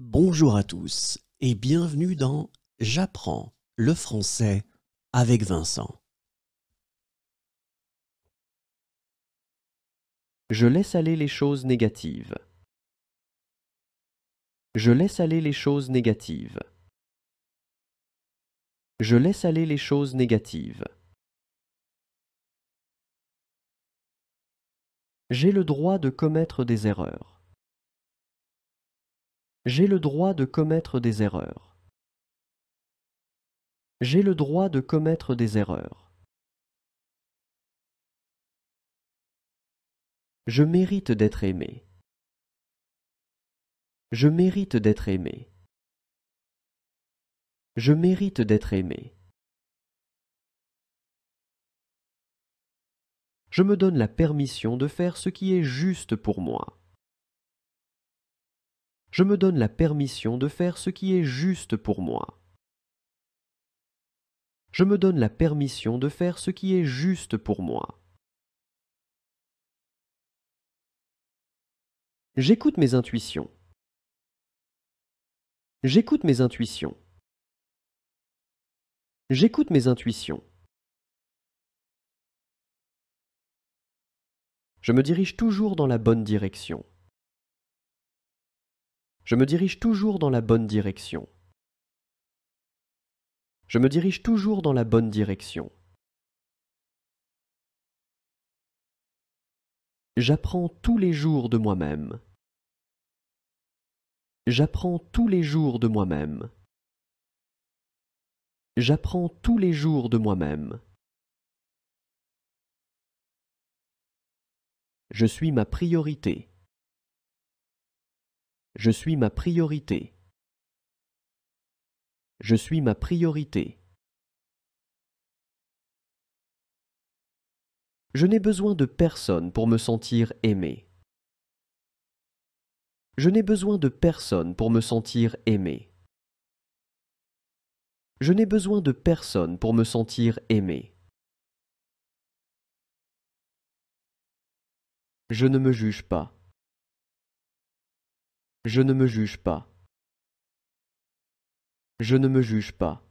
Bonjour à tous et bienvenue dans J'apprends le français avec Vincent. Je laisse aller les choses négatives. Je laisse aller les choses négatives. Je laisse aller les choses négatives. J'ai le droit de commettre des erreurs. J'ai le droit de commettre des erreurs. J'ai le droit de commettre des erreurs. Je mérite d'être aimé. Je mérite d'être aimé. Je mérite d'être aimé. Je me donne la permission de faire ce qui est juste pour moi je me donne la permission de faire ce qui est juste pour moi. Je me donne la permission de faire ce qui est juste pour moi. J'écoute mes intuitions. J'écoute mes intuitions. J'écoute mes intuitions. Je me dirige toujours dans la bonne direction. Je me dirige toujours dans la bonne direction. Je me dirige toujours dans la bonne direction. J'apprends tous les jours de moi-même. J'apprends tous les jours de moi-même. J'apprends tous les jours de moi-même. Je suis ma priorité. Je suis ma priorité. Je suis ma priorité. Je n'ai besoin de personne pour me sentir aimé. Je n'ai besoin de personne pour me sentir aimé. Je n'ai besoin de personne pour me sentir aimé. Je ne me juge pas. Je ne me juge pas. Je ne me juge pas.